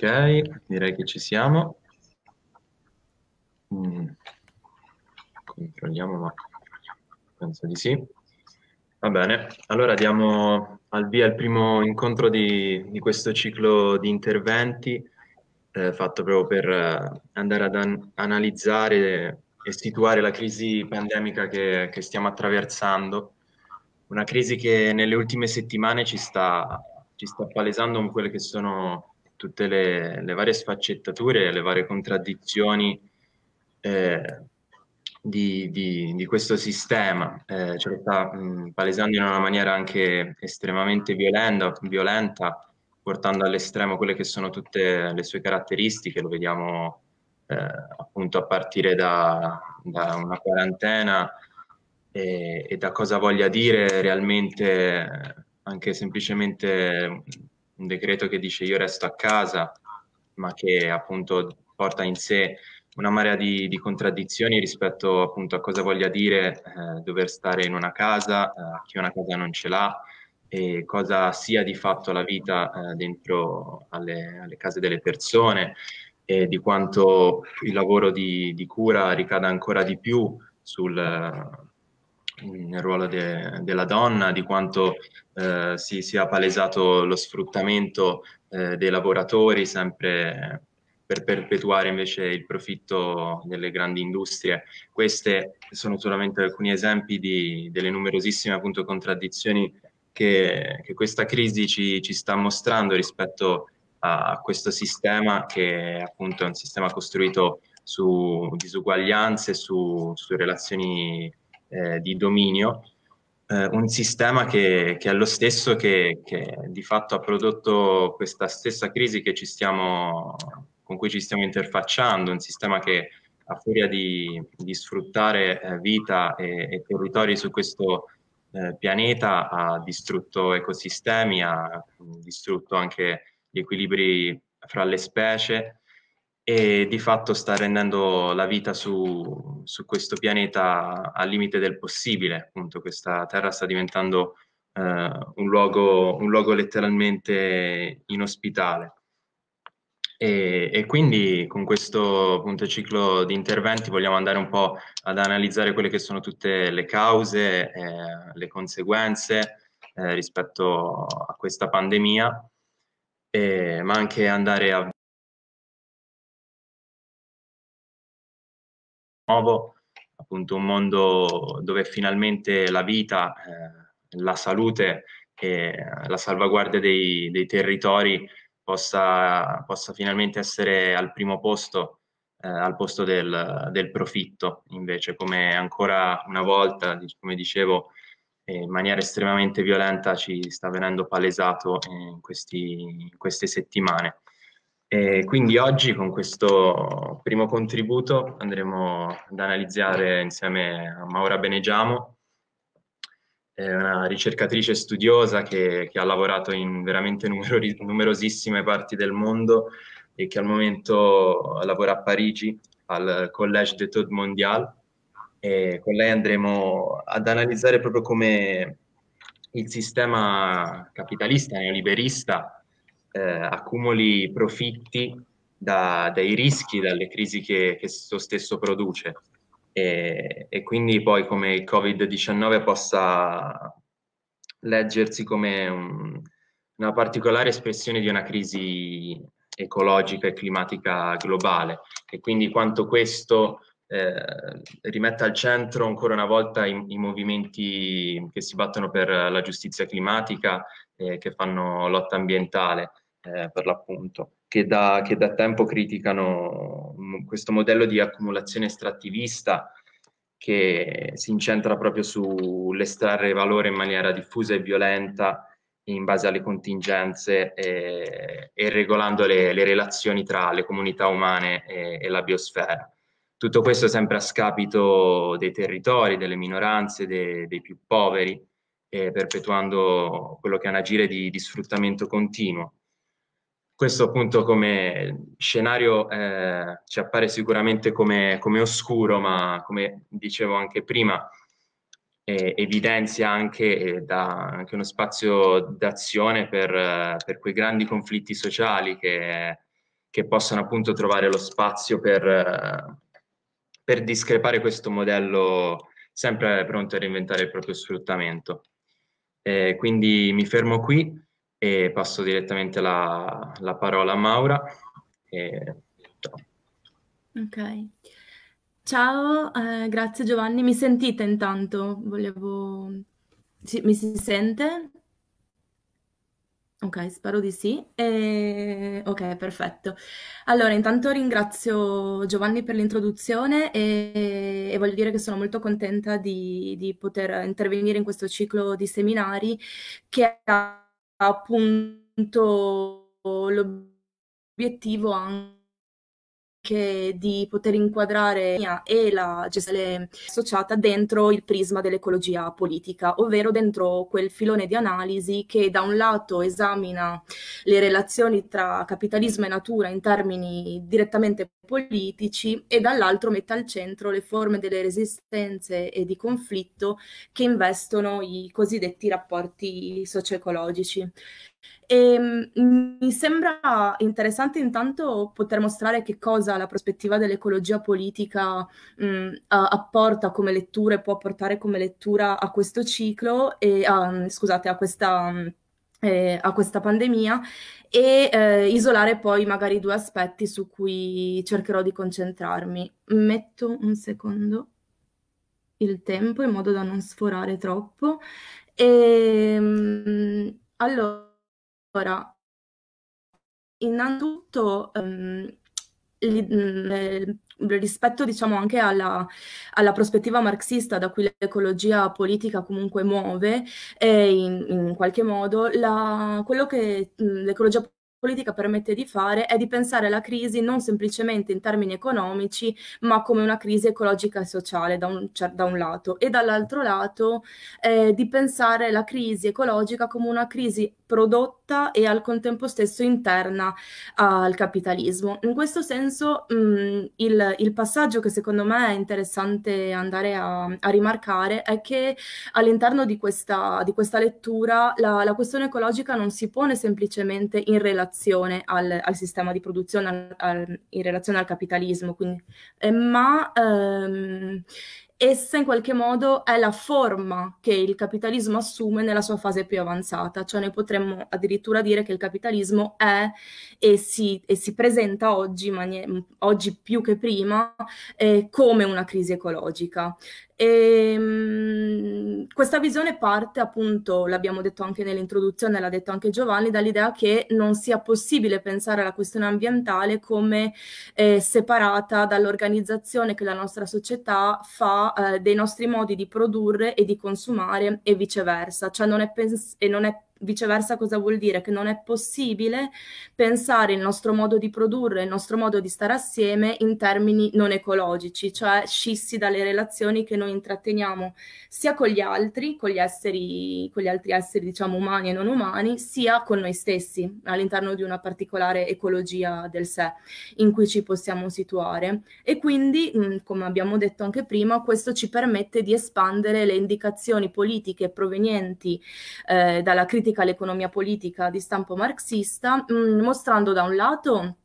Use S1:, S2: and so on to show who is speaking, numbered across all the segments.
S1: Ok, direi che ci siamo. Mm. Controlliamo, ma penso di sì. Va bene, allora diamo al via il primo incontro di, di questo ciclo di interventi eh, fatto proprio per eh, andare ad an analizzare e situare la crisi pandemica che, che stiamo attraversando. Una crisi che nelle ultime settimane ci sta, ci sta palesando quelle che sono tutte le, le varie sfaccettature le varie contraddizioni eh, di, di, di, questo sistema. Eh, ce lo sta mh, mm, palesando in una maniera anche estremamente violenta, violenta, portando all'estremo quelle che sono tutte le sue caratteristiche, lo vediamo eh, appunto a partire da, da una quarantena e, e, da cosa voglia dire realmente anche semplicemente un decreto che dice io resto a casa, ma che appunto porta in sé una marea di, di contraddizioni rispetto appunto a cosa voglia dire eh, dover stare in una casa, eh, chi una casa non ce l'ha e cosa sia di fatto la vita eh, dentro alle, alle, case delle persone e di quanto il lavoro di, di cura ricada ancora di più sul, nel ruolo de- della donna, di quanto eh, si sia palesato lo sfruttamento eh, dei lavoratori sempre per perpetuare invece il profitto delle grandi industrie. Queste sono solamente alcuni esempi di, delle numerosissime appunto, contraddizioni che, che, questa crisi ci, ci sta mostrando rispetto a questo sistema che appunto è un sistema costruito su disuguaglianze, su, su relazioni eh, di dominio, eh, un sistema che, che, è lo stesso che, che, di fatto ha prodotto questa stessa crisi stiamo, con cui ci stiamo interfacciando, un sistema che a furia di, di sfruttare eh, vita e, e, territori su questo eh, pianeta ha distrutto ecosistemi, ha distrutto anche gli equilibri fra le specie e di fatto sta rendendo la vita su, su questo pianeta al limite del possibile. Appunto, questa Terra sta diventando eh, un, luogo, un, luogo, letteralmente inospitale. E, e quindi con questo appunto, ciclo di interventi vogliamo andare un po' ad analizzare quelle che sono tutte le cause, eh, le conseguenze eh, rispetto a questa pandemia, eh, ma anche andare a nuovo, appunto un mondo dove finalmente la vita, eh, la salute e la salvaguardia dei, dei territori possa, possa, finalmente essere al primo posto, eh, al posto del, del, profitto, invece come ancora una volta, come dicevo, eh, in maniera estremamente violenta ci sta venendo palesato eh, in, questi, in queste settimane. E quindi oggi con questo primo contributo andremo ad analizzare insieme a Maura Benegiamo, eh, una ricercatrice studiosa che, che ha lavorato in veramente numerosissime parti del mondo e che al momento lavora a Parigi al Collège d'études Mondial. e con lei andremo ad analizzare proprio come il sistema capitalista neoliberista eh, accumuli profitti da, dai rischi, dalle crisi che, esso stesso produce e, e quindi poi come il Covid-19 possa leggersi come un, una particolare espressione di una crisi ecologica e climatica globale e quindi quanto questo eh, rimette al centro ancora una volta i, i, movimenti che si battono per la giustizia climatica e eh, che fanno lotta ambientale, eh, per l'appunto, che da, che da, tempo criticano mm, questo modello di accumulazione estrattivista che si incentra proprio sull'estrarre valore in maniera diffusa e violenta in base alle contingenze e, eh, e regolando le, le, relazioni tra le comunità umane e, eh, e la biosfera. Tutto questo sempre a scapito dei territori, delle minoranze, dei, dei più poveri, eh, perpetuando quello che è un agire di, di sfruttamento continuo. Questo appunto come scenario eh, ci appare sicuramente come, come, oscuro, ma come dicevo anche prima, eh, evidenzia anche, eh, da, anche, uno spazio d'azione per, per, quei grandi conflitti sociali che, che, possono appunto trovare lo spazio per per discrepare questo modello sempre pronto a reinventare il proprio sfruttamento. Eh, quindi mi fermo qui e passo direttamente la, la parola a Maura. E... Ciao.
S2: Ok. Ciao, eh, grazie Giovanni. Mi sentite intanto? Volevo... Sì, mi si sente? Ok, spero di sì. E... Ok, perfetto. Allora, intanto ringrazio Giovanni per l'introduzione e... e, voglio dire che sono molto contenta di, di poter intervenire in questo ciclo di seminari che ha appunto l'obiettivo anche che di poter inquadrare e la gestione associata dentro il prisma dell'ecologia politica, ovvero dentro quel filone di analisi che da un lato esamina le relazioni tra capitalismo e natura in termini direttamente politici e dall'altro mette al centro le forme delle resistenze e di conflitto che investono i cosiddetti rapporti socio-ecologici. E ehm, mi sembra interessante intanto poter mostrare che cosa la prospettiva dell'ecologia politica mh, apporta come lettura e può apportare come lettura a questo ciclo e a, um, scusate, a questa, eh, a questa pandemia e eh, isolare poi magari due aspetti su cui cercherò di concentrarmi. Metto un secondo il tempo in modo da non sforare troppo. E, ehm, allora, allora, innanzitutto ehm, mm, eh, rispetto diciamo anche alla, alla, prospettiva marxista da cui l'ecologia politica comunque muove, eh, in, in, qualche modo la, quello che mm, l'ecologia politica politica permette di fare è di pensare la crisi non semplicemente in termini economici, ma come una crisi ecologica e sociale da un, cioè, da un lato e dall'altro lato eh, di pensare la crisi ecologica come una crisi prodotta e al contempo stesso interna al capitalismo. In questo senso mh, mm, il, il, passaggio che secondo me è interessante andare a, a rimarcare è che all'interno di questa, di questa lettura la, la questione ecologica non si pone semplicemente in relazione relazione al, al sistema di produzione, al, al, in relazione al capitalismo, quindi, eh, ma ehm, essa in qualche modo è la forma che il capitalismo assume nella sua fase più avanzata, cioè noi potremmo addirittura dire che il capitalismo è e si, e si presenta oggi, oggi, più che prima, eh, come una crisi ecologica. E, ehm, questa visione parte appunto, l'abbiamo detto anche nell'introduzione, l'ha detto anche Giovanni, dall'idea che non sia possibile pensare alla questione ambientale come eh, separata dall'organizzazione che la nostra società fa eh, dei nostri modi di produrre e di consumare e viceversa, cioè non è, pens- e non è viceversa cosa vuol dire? Che non è possibile pensare il nostro modo di produrre, il nostro modo di stare assieme in termini non ecologici, cioè scissi dalle relazioni che noi intratteniamo sia con gli altri, con gli esseri, con gli altri esseri diciamo umani e non umani, sia con noi stessi all'interno di una particolare ecologia del sé in cui ci possiamo situare. E quindi, mm, come abbiamo detto anche prima, questo ci permette di espandere le indicazioni politiche provenienti eh, dalla critica critica l'economia politica di stampo marxista, mh, mm, mostrando da un lato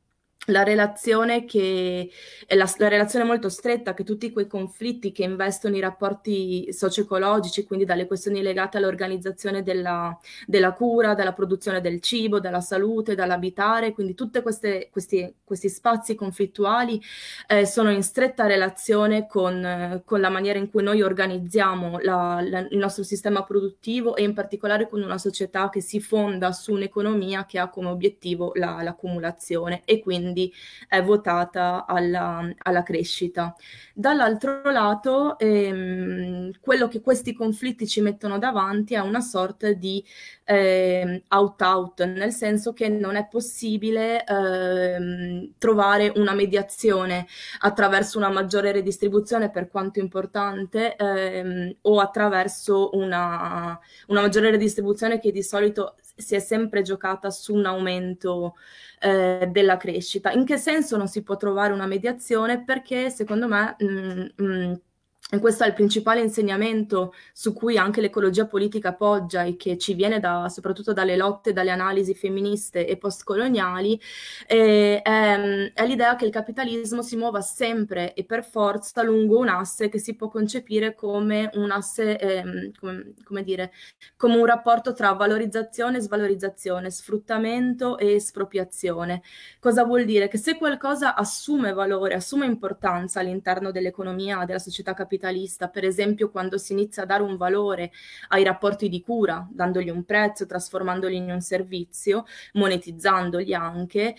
S2: la relazione, che, la, la relazione molto stretta che tutti quei conflitti che investono i rapporti socio-ecologici, quindi dalle questioni legate all'organizzazione della, della cura, della produzione del cibo, della salute, dall'abitare, quindi tutti questi, questi spazi conflittuali eh, sono in stretta relazione con, eh, con, la maniera in cui noi organizziamo la, la, il nostro sistema produttivo e in particolare con una società che si fonda su un'economia che ha come obiettivo l'accumulazione e quindi quindi è votata alla, alla crescita. Dall'altro lato, ehm, quello che questi conflitti ci mettono davanti è una sorta di ehm, out-out, nel senso che non è possibile ehm, trovare una mediazione attraverso una maggiore redistribuzione, per quanto importante, ehm, o attraverso una, una maggiore redistribuzione che di solito si è sempre giocata su un aumento eh, della crescita. In che senso non si può trovare una mediazione? Perché secondo me mh, mm, mh, mm, e questo è il principale insegnamento su cui anche l'ecologia politica poggia e che ci viene da, soprattutto dalle lotte, dalle analisi femministe e postcoloniali, eh, ehm, è l'idea che il capitalismo si muova sempre e per forza lungo un asse che si può concepire come un asse, ehm, come, come, dire, come un rapporto tra valorizzazione e svalorizzazione, sfruttamento e espropriazione. Cosa vuol dire? Che se qualcosa assume valore, assume importanza all'interno dell'economia, della società capitalistica, capitalista, per esempio quando si inizia a dare un valore ai rapporti di cura, dandogli un prezzo, trasformandoli in un servizio, monetizzandoli anche,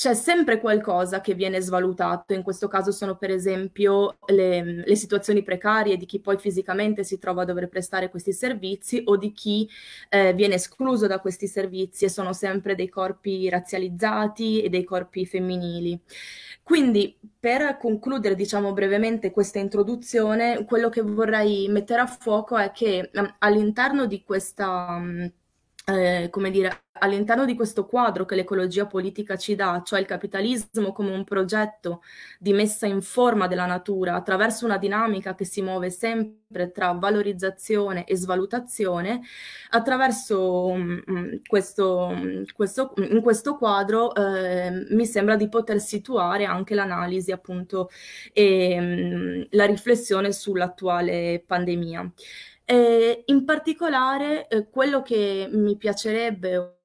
S2: c'è sempre qualcosa che viene svalutato, in questo caso sono per esempio le, le, situazioni precarie di chi poi fisicamente si trova a dover prestare questi servizi o di chi eh, viene escluso da questi servizi e sono sempre dei corpi razzializzati e dei corpi femminili. Quindi per concludere diciamo brevemente questa introduzione, quello che vorrei mettere a fuoco è che mm, all'interno di questa... Mm, eh, come dire, all'interno di questo quadro che l'ecologia politica ci dà, cioè il capitalismo come un progetto di messa in forma della natura attraverso una dinamica che si muove sempre tra valorizzazione e svalutazione, attraverso mh, mm, mm, questo, mm, questo, in questo quadro eh, mi sembra di poter situare anche l'analisi appunto e mh, la riflessione sull'attuale pandemia. E eh, in particolare eh, quello che mi piacerebbe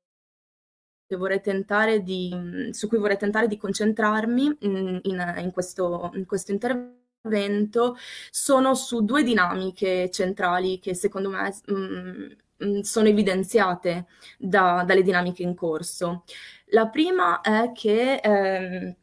S2: che vorrei tentare di, mm, su cui vorrei tentare di concentrarmi in, in, in, questo, in questo intervento sono su due dinamiche centrali che secondo me mh, mm, mm, sono evidenziate da, dalle dinamiche in corso. La prima è che ehm,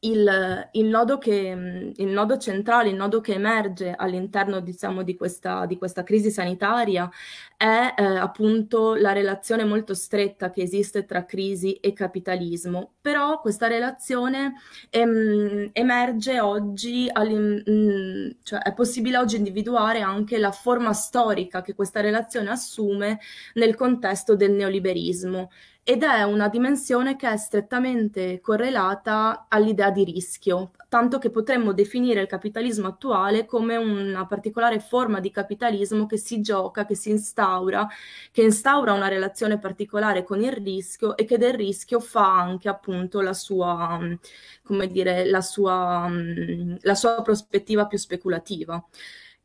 S2: il, il, nodo che, il, nodo centrale, il nodo che emerge all'interno diciamo, di, questa, di, questa, crisi sanitaria è eh, appunto la relazione molto stretta che esiste tra crisi e capitalismo, però questa relazione em, emerge oggi, mm, cioè è possibile oggi individuare anche la forma storica che questa relazione assume nel contesto del neoliberismo ed è una dimensione che è strettamente correlata all'idea di rischio, tanto che potremmo definire il capitalismo attuale come una particolare forma di capitalismo che si gioca, che si instaura, che instaura una relazione particolare con il rischio e che del rischio fa anche appunto la sua, come dire, la sua, la sua prospettiva più speculativa.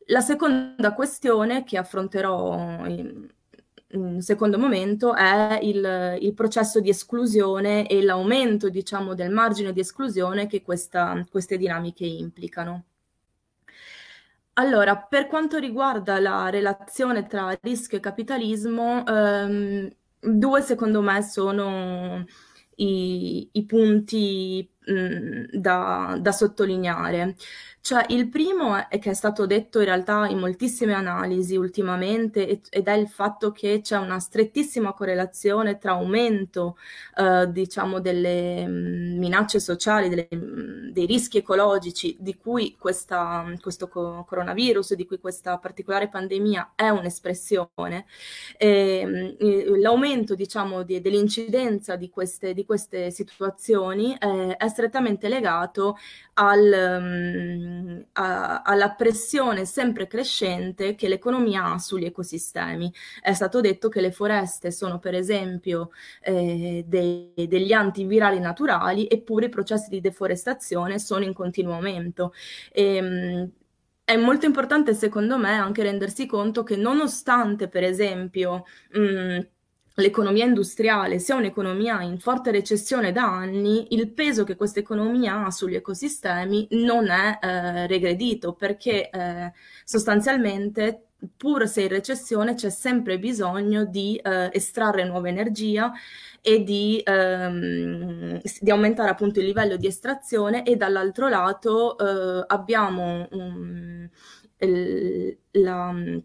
S2: La seconda questione che affronterò in, mh, secondo momento è il, il, processo di esclusione e l'aumento diciamo, del margine di esclusione che questa, queste dinamiche implicano. Allora, per quanto riguarda la relazione tra rischio e capitalismo, ehm, due secondo me sono i, i punti mh, da, da sottolineare. Cioè, il primo è che è stato detto in realtà in moltissime analisi ultimamente ed è il fatto che c'è una strettissima correlazione tra aumento, eh, diciamo, delle mm, minacce sociali, delle, mm, dei rischi ecologici di cui questa, mm, questo coronavirus, di cui questa particolare pandemia è un'espressione, e, l'aumento, diciamo, di, dell'incidenza di queste, di queste situazioni eh, è strettamente legato al... Um, ehm, a, alla pressione sempre crescente che l'economia ha sugli ecosistemi. È stato detto che le foreste sono per esempio eh, dei, degli antivirali naturali eppure i processi di deforestazione sono in continuo aumento. E, ehm, è molto importante secondo me anche rendersi conto che nonostante per esempio... Mh, l'economia industriale sia un'economia in forte recessione da anni, il peso che questa economia ha sugli ecosistemi non è eh, regredito perché eh, sostanzialmente pur se in recessione c'è sempre bisogno di eh, estrarre nuova energia e di, ehm, di, aumentare appunto il livello di estrazione e dall'altro lato eh, abbiamo um, la mm,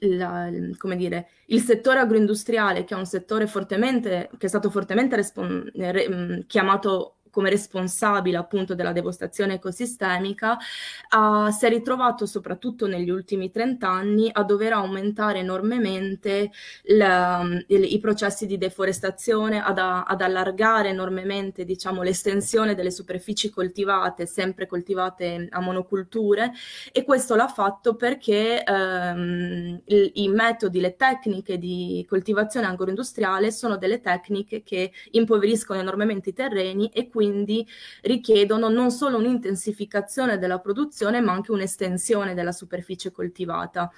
S2: la, come dire, il settore agroindustriale, che è un settore fortemente, che è stato fortemente respon- eh, re, chiamato come responsabile appunto della devastazione ecosistemica, uh, si è ritrovato soprattutto negli ultimi 30 anni a dover aumentare enormemente il, um, il, i processi di deforestazione, ad, ad allargare enormemente diciamo, l'estensione delle superfici coltivate, sempre coltivate a monoculture e questo l'ha fatto perché ehm, il, i metodi, le tecniche di coltivazione agroindustriale sono delle tecniche che impoveriscono enormemente i terreni e quindi quindi richiedono non solo un'intensificazione della produzione ma anche un'estensione della superficie coltivata.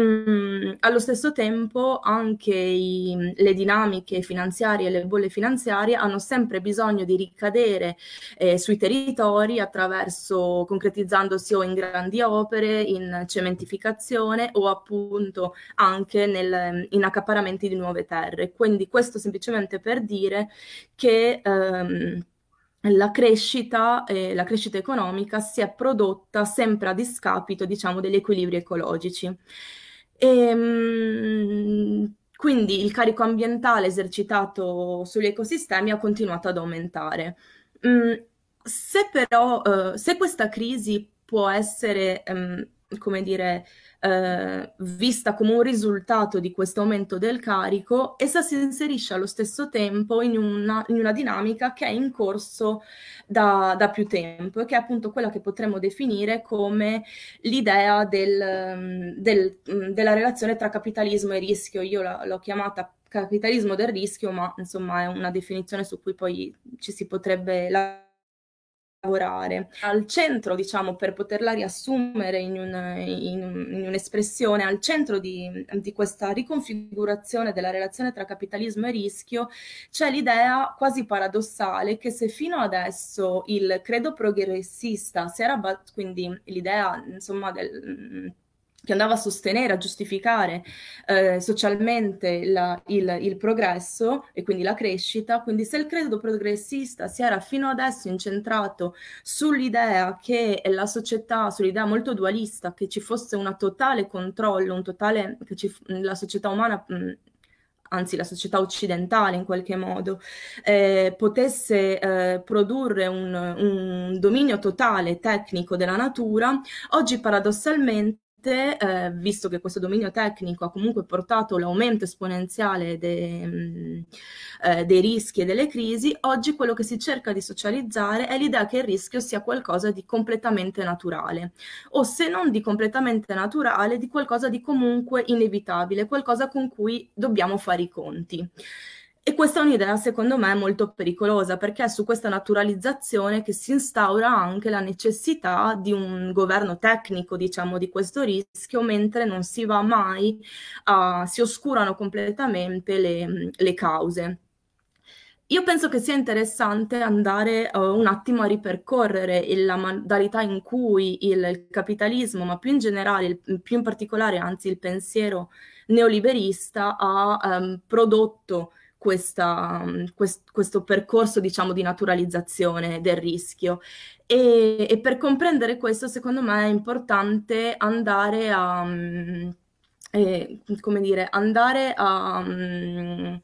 S2: Mm, allo stesso tempo anche i, le dinamiche finanziarie, e le bolle finanziarie hanno sempre bisogno di ricadere eh, sui territori attraverso concretizzandosi o in grandi opere, in cementificazione o appunto anche nel, in accaparamenti di nuove terre. Quindi questo semplicemente per dire che ehm, la crescita, eh, la crescita economica si è prodotta sempre a discapito, diciamo, degli equilibri ecologici. E, ehm, quindi il carico ambientale esercitato sugli ecosistemi ha continuato ad aumentare. Mm, se però, eh, se questa crisi può essere, mh, ehm, come dire, eh, vista come un risultato di questo aumento del carico, essa si inserisce allo stesso tempo in una, in una dinamica che è in corso da, da, più tempo e che è appunto quella che potremmo definire come l'idea del, mm, del, mm, della relazione tra capitalismo e rischio. Io l'ho chiamata capitalismo del rischio, ma insomma è una definizione su cui poi ci si potrebbe lavorare. Al centro, diciamo, per poterla riassumere in, un, in, in un'espressione, al centro di, di, questa riconfigurazione della relazione tra capitalismo e rischio c'è l'idea quasi paradossale che se fino adesso il credo progressista si era, quindi l'idea insomma del che andava a sostenere, a giustificare eh, socialmente la, il, il, progresso e quindi la crescita. Quindi se il credo progressista si era fino adesso incentrato sull'idea che la società, sull'idea molto dualista, che ci fosse un totale controllo, un totale, che ci, la società umana... Mh, mm, anzi la società occidentale in qualche modo, eh, potesse eh, produrre un, un, dominio totale tecnico della natura, oggi paradossalmente sicuramente, eh, visto che questo dominio tecnico ha comunque portato l'aumento esponenziale dei, mm, eh, dei rischi e delle crisi, oggi quello che si cerca di socializzare è l'idea che il rischio sia qualcosa di completamente naturale, o se non di completamente naturale, di qualcosa di comunque inevitabile, qualcosa con cui dobbiamo fare i conti. E questa è un'idea, secondo me, molto pericolosa, perché è su questa naturalizzazione che si instaura anche la necessità di un governo tecnico, diciamo, di questo rischio, mentre non si va mai a, si oscurano completamente le, le cause. Io penso che sia interessante andare uh, un attimo a ripercorrere la modalità in cui il, il, capitalismo, ma più in generale, il, più in particolare anzi il pensiero neoliberista ha um, prodotto questa, mm, quest, questo percorso diciamo, di naturalizzazione del rischio e, e, per comprendere questo secondo me è importante andare a, mm, eh, come dire, andare a mm,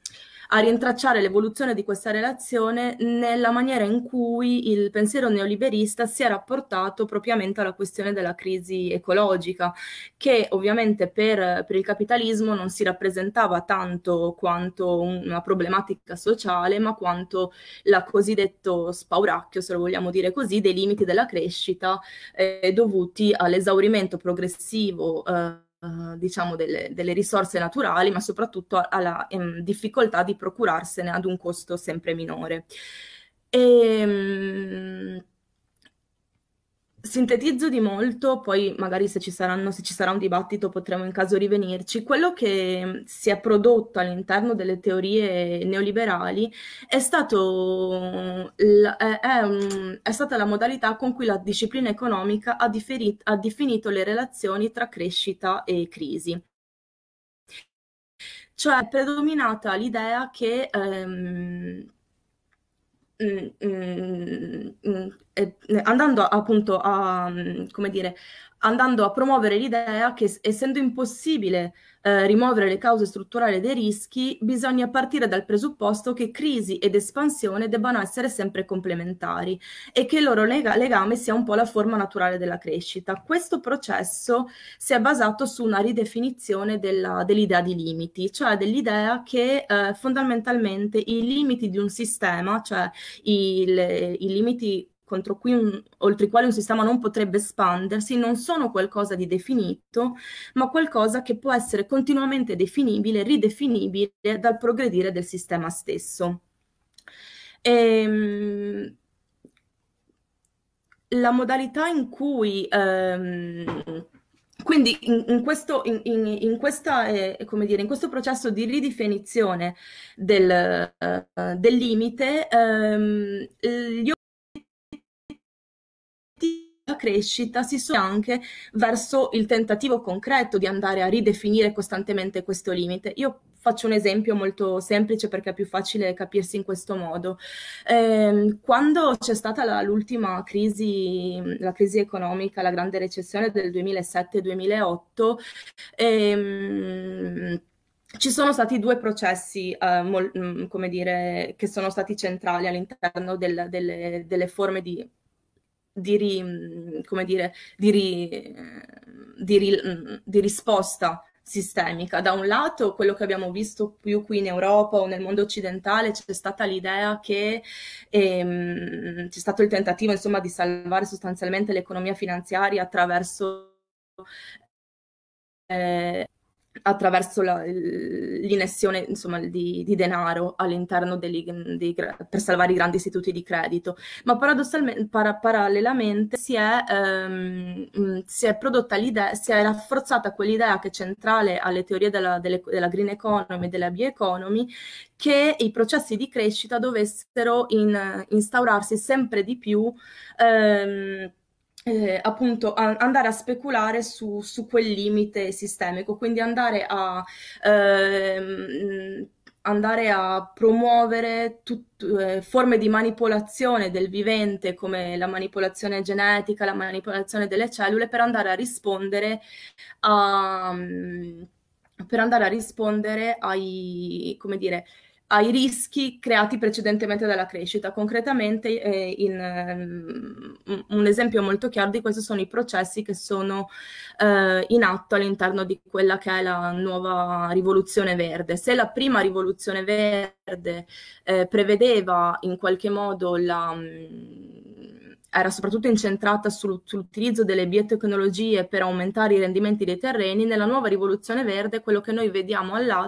S2: a rintracciare l'evoluzione di questa relazione nella maniera in cui il pensiero neoliberista si è rapportato propriamente alla questione della crisi ecologica, che ovviamente per, per il capitalismo non si rappresentava tanto quanto una problematica sociale, ma quanto la cosiddetto spauracchio, se lo vogliamo dire così, dei limiti della crescita eh, dovuti all'esaurimento progressivo. Eh, eh, diciamo delle, delle, risorse naturali, ma soprattutto alla ehm, difficoltà di procurarsene ad un costo sempre minore. E, ehm, sintetizzo di molto, poi magari se ci, saranno, se ci, sarà un dibattito potremo in caso rivenirci. Quello che mm, si è prodotto all'interno delle teorie neoliberali è, stato, è, mm, è stata la modalità con cui la disciplina economica ha, differito, ha definito le relazioni tra crescita e crisi cioè è predominata l'idea che ehm, mm, eh, andando appunto a, mm, come dire, andando a promuovere l'idea che essendo impossibile eh, rimuovere le cause strutturali dei rischi, bisogna partire dal presupposto che crisi ed espansione debbano essere sempre complementari e che il loro lega legame sia un po' la forma naturale della crescita. Questo processo si è basato su una ridefinizione dell'idea di limiti, cioè dell'idea che eh, fondamentalmente i limiti di un sistema, cioè i, le, i limiti contro cui un, oltre i quali un sistema non potrebbe espandersi non sono qualcosa di definito, ma qualcosa che può essere continuamente definibile, ridefinibile dal progredire del sistema stesso. E, ehm, la modalità in cui ehm, quindi in, in, questo, in, questa, eh, dire, in, questo, processo di ridefinizione del, eh, del limite, ehm, gli crescita si sono anche verso il tentativo concreto di andare a ridefinire costantemente questo limite. Io faccio un esempio molto semplice perché è più facile capirsi in questo modo. Eh, quando c'è stata la, l'ultima crisi, la crisi economica, la grande recessione del 2007-2008, ehm, ci sono stati due processi, eh, mol, mm, come dire, che sono stati centrali all'interno del, delle, delle forme di di, ri, mhmm, come dire, di, ri, ehm, di, ri, mhmm, di risposta sistemica. Da un lato, quello che abbiamo visto più qui in Europa o nel mondo occidentale, c'è stata l'idea che ehm, c'è stato il tentativo insomma, di salvare sostanzialmente l'economia finanziaria attraverso eh, attraverso la, l'inessione insomma, di, di, denaro all'interno degli, dei, per salvare i grandi istituti di credito, ma paradossalmente, para, parallelamente si è, ehm, mm, si è prodotta l'idea, si è rafforzata quell'idea che è centrale alle teorie della, delle, della green economy e della bioeconomy che i processi di crescita dovessero in, instaurarsi sempre di più ehm, eh, appunto a, andare a speculare su, su, quel limite sistemico, quindi andare a, ehm, andare a promuovere tut, eh, forme di manipolazione del vivente come la manipolazione genetica, la manipolazione delle cellule per andare a rispondere a... Mm, per andare a rispondere ai, come dire, ai rischi creati precedentemente dalla crescita. Concretamente, eh, in, um, un esempio molto chiaro di questo sono i processi che sono eh, in atto all'interno di quella che è la nuova rivoluzione verde. Se la prima rivoluzione verde eh, prevedeva in qualche modo la... Um, era soprattutto incentrata sul, sull'utilizzo delle biotecnologie per aumentare i rendimenti dei terreni, nella nuova rivoluzione verde quello che noi vediamo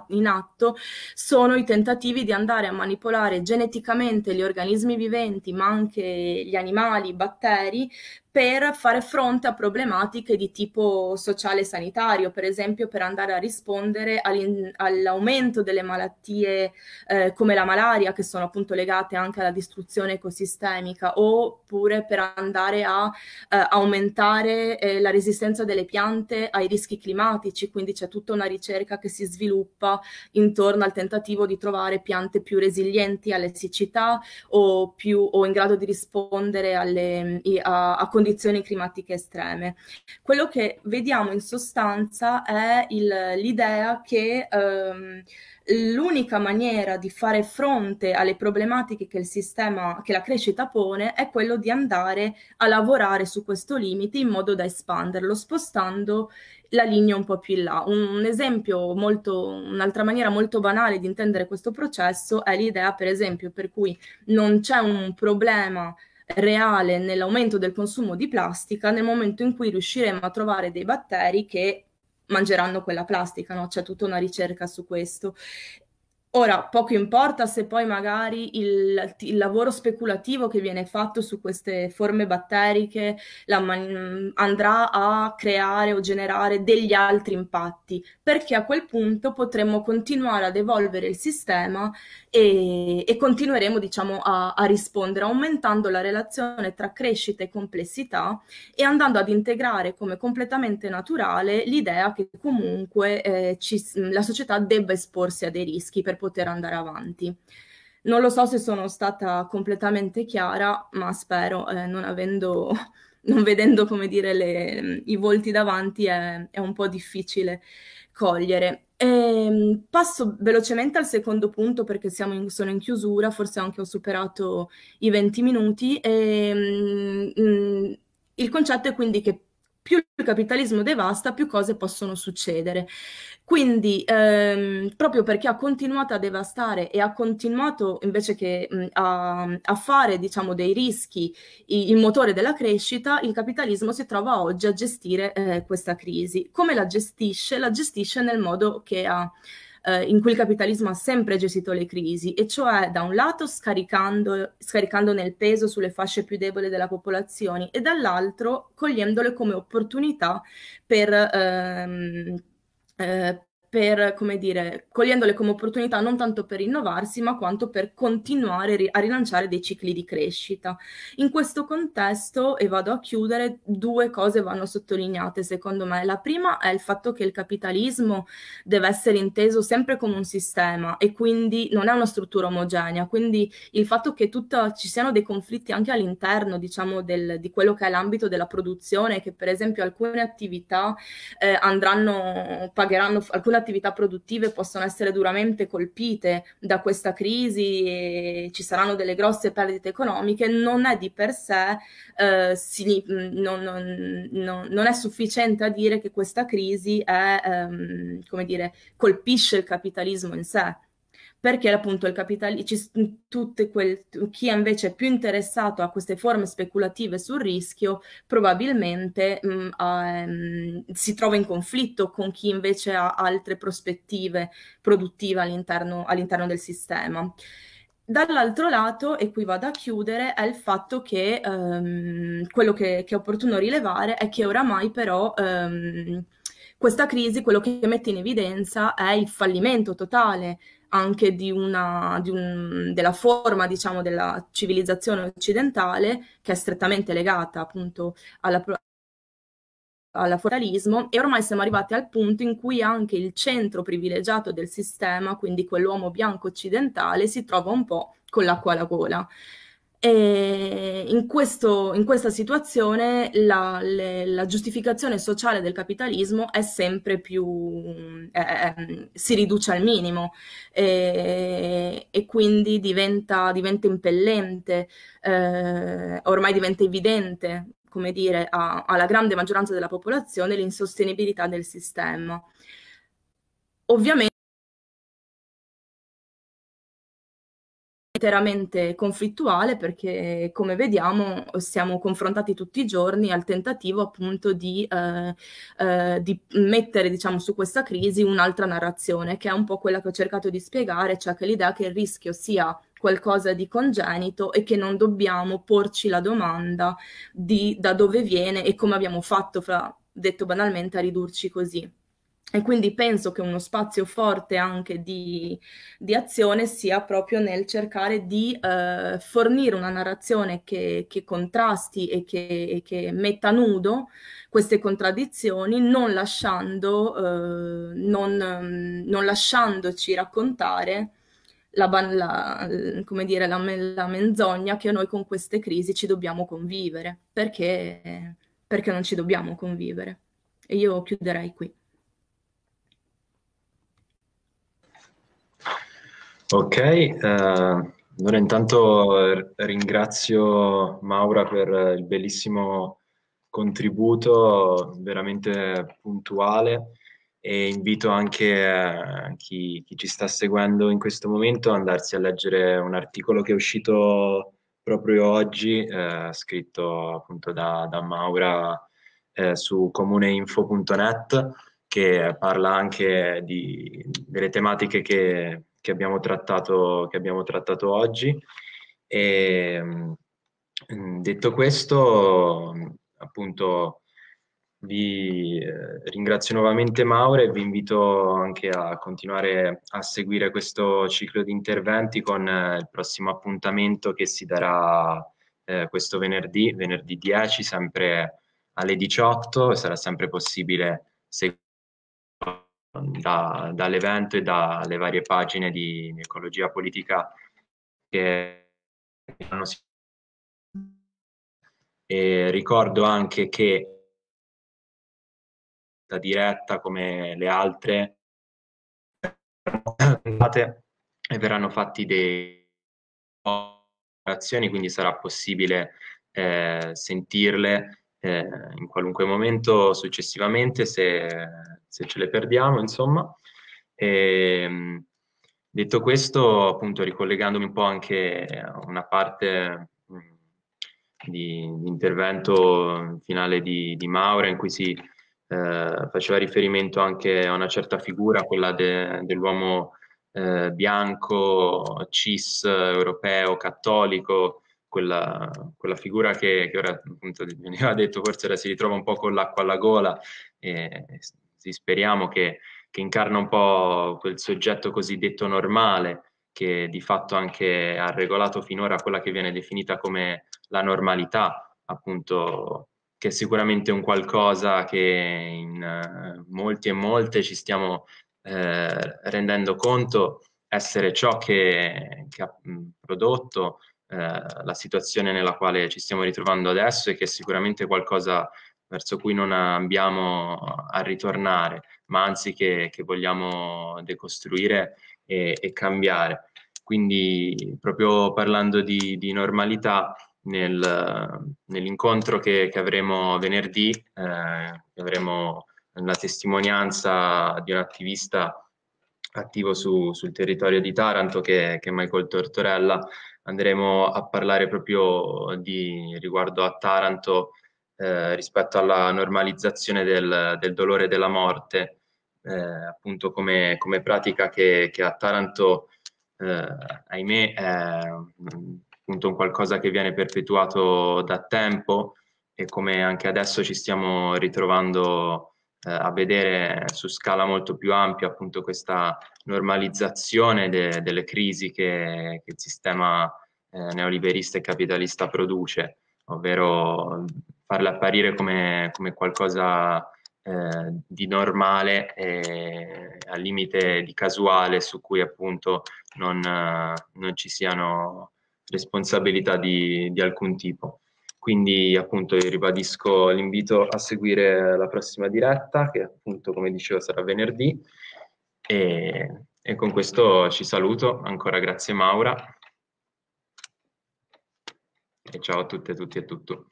S2: in atto sono i tentativi di andare a manipolare geneticamente gli organismi viventi, ma anche gli animali, i batteri, per fare fronte a problematiche di tipo sociale e sanitario, per esempio per andare a rispondere all'aumento delle malattie eh, come la malaria, che sono appunto legate anche alla distruzione ecosistemica, oppure per andare a eh, aumentare eh, la resistenza delle piante ai rischi climatici, quindi c'è tutta una ricerca che si sviluppa intorno al tentativo di trovare piante più resilienti alle siccità o, più, o in grado di rispondere alle, a, a condizioni condizioni climatiche estreme. Quello che vediamo in sostanza è il, l'idea che ehm, l'unica maniera di fare fronte alle problematiche che il sistema, che la crescita pone, è quello di andare a lavorare su questo limite in modo da espanderlo, spostando la linea un po' più in là. Un, esempio molto, un'altra maniera molto banale di intendere questo processo è l'idea, per esempio, per cui non c'è un problema reale nell'aumento del consumo di plastica nel momento in cui riusciremo a trovare dei batteri che mangeranno quella plastica, no? c'è tutta una ricerca su questo. Ora, poco importa se poi magari il, il, lavoro speculativo che viene fatto su queste forme batteriche la, andrà a creare o generare degli altri impatti, perché a quel punto potremmo continuare ad evolvere il sistema e, e continueremo diciamo, a, a rispondere, aumentando la relazione tra crescita e complessità e andando ad integrare come completamente naturale l'idea che comunque eh, ci, la società debba esporsi a dei rischi per poter andare avanti. Non lo so se sono stata completamente chiara, ma spero, eh, non, avendo, non vedendo come dire le, i volti davanti è, è, un po' difficile cogliere. E ehm, passo velocemente al secondo punto perché in, sono in chiusura, forse anche ho superato i 20 minuti. E, ehm, mm, il concetto è quindi che più il capitalismo devasta, più cose possono succedere. Quindi, ehm, proprio perché ha continuato a devastare e ha continuato invece che mh, a, a, fare, diciamo, dei rischi i, il motore della crescita, il capitalismo si trova oggi a gestire eh, questa crisi. Come la gestisce? La gestisce nel modo che ha eh, in cui il capitalismo ha sempre gestito le crisi, e cioè da un lato scaricando, scaricandone il peso sulle fasce più deboli della popolazione e dall'altro cogliendole come opportunità per... Ehm, eh, per, come dire, cogliendole come opportunità non tanto per innovarsi, ma quanto per continuare a rilanciare dei cicli di crescita. In questo contesto, e vado a chiudere, due cose vanno sottolineate secondo me. La prima è il fatto che il capitalismo deve essere inteso sempre come un sistema e quindi non è una struttura omogenea, quindi il fatto che tutta, ci siano dei conflitti anche all'interno, diciamo, del, di quello che è l'ambito della produzione, che per esempio alcune attività eh, andranno, pagheranno, alcune attività produttive possono essere duramente colpite da questa crisi e ci saranno delle grosse perdite economiche, non è di per sé, eh, si, mm, non, non, non, non, è sufficiente a dire che questa crisi è, ehm, come dire, colpisce il capitalismo in sé perché appunto il capitalismo, mhmm, tutte quel, invece più interessato a queste forme speculative sul rischio probabilmente mh, mhmm, ehm, si trova in conflitto con chi invece ha altre prospettive produttive all'interno, all'interno del sistema. Dall'altro lato, e qui vado a chiudere, è il fatto che ehm, quello che, che, è opportuno rilevare è che oramai però ehm, questa crisi quello che mette in evidenza è il fallimento totale anche di una, di un, della forma diciamo, della civilizzazione occidentale che è strettamente legata appunto alla, alla foralismo e ormai siamo arrivati al punto in cui anche il centro privilegiato del sistema, quindi quell'uomo bianco occidentale, si trova un po' con l'acqua alla gola. E in, questo, in questa situazione la, le, la, giustificazione sociale del capitalismo è sempre più, eh, si riduce al minimo eh, e, quindi diventa, diventa impellente, eh, ormai diventa evidente, come dire, a, alla grande maggioranza della popolazione l'insostenibilità del sistema. Ovviamente interamente conflittuale perché come vediamo siamo confrontati tutti i giorni al tentativo appunto di, eh, eh, di mettere diciamo su questa crisi un'altra narrazione che è un po' quella che ho cercato di spiegare, cioè che l'idea che il rischio sia qualcosa di congenito e che non dobbiamo porci la domanda di da dove viene e come abbiamo fatto, fra, detto banalmente, a ridurci così. E quindi penso che uno spazio forte anche di, di azione sia proprio nel cercare di eh, fornire una narrazione che, che contrasti e che, e che, metta nudo queste contraddizioni, non, lasciando, eh, non, non lasciandoci raccontare la, la, dire, la, la, menzogna che noi con queste crisi ci dobbiamo convivere, perché, perché non ci dobbiamo convivere. E io chiuderei qui.
S1: Ok, eh, allora intanto ringrazio Maura per eh, il bellissimo contributo, veramente puntuale e invito anche eh, chi, chi, ci sta seguendo in questo momento ad andarsi a leggere un articolo che è uscito proprio oggi, eh, scritto appunto da, da Maura eh, su comuneinfo.net che parla anche di, delle tematiche che che abbiamo trattato, che abbiamo trattato oggi. E, ehm, mm, detto questo, appunto, vi eh, ringrazio nuovamente Mauro e vi invito anche a continuare a seguire questo ciclo di interventi con eh, il prossimo appuntamento che si darà eh, questo venerdì, venerdì 10, sempre alle 18, sarà sempre possibile seguire da, dall'evento e dalle varie pagine di, ecologia politica che hanno e ricordo anche che la diretta come le altre e verranno fatti dei azioni quindi sarà possibile eh, sentirle eh, in qualunque momento successivamente se, se ce le perdiamo, insomma. E, ehm, detto questo, appunto, ricollegandomi un po' anche a una parte mm, di, di intervento finale di, di, Maura in cui si eh, faceva riferimento anche a una certa figura, quella de, dell'uomo eh, bianco, cis, europeo, cattolico, quella, quella figura che, che, ora appunto veniva detto forse ora si ritrova un po' con l'acqua alla gola e, e speriamo che, che, incarna un po' quel soggetto cosiddetto normale che di fatto anche ha regolato finora quella che viene definita come la normalità appunto che è sicuramente un qualcosa che in eh, molti e molte ci stiamo eh, rendendo conto essere ciò che, che ha prodotto eh, la situazione nella quale ci stiamo ritrovando adesso e che è sicuramente qualcosa verso cui non abbiamo a ritornare, ma anzi che, che vogliamo decostruire e, e, cambiare. Quindi proprio parlando di, di normalità, nel, nell'incontro che, che, avremo venerdì, eh, avremo la testimonianza di un attivista attivo su, sul territorio di Taranto che, che è Michael Tortorella, andremo a parlare proprio di, riguardo a Taranto eh, rispetto alla normalizzazione del, del dolore della morte, eh, appunto come, come, pratica che, che a Taranto, eh, ahimè, è mm, appunto un qualcosa che viene perpetuato da tempo e come anche adesso ci stiamo ritrovando eh, a vedere su scala molto più ampia appunto questa normalizzazione de- delle crisi che, che il sistema eh, neoliberista e capitalista produce, ovvero farle apparire come, come qualcosa eh, di normale e al limite di casuale su cui appunto non, eh, non ci siano responsabilità di, di alcun tipo. Quindi appunto io ribadisco l'invito a seguire la prossima diretta che appunto come dicevo sarà venerdì e, e con questo ci saluto, ancora grazie Maura e ciao a tutte, a tutti e a tutto.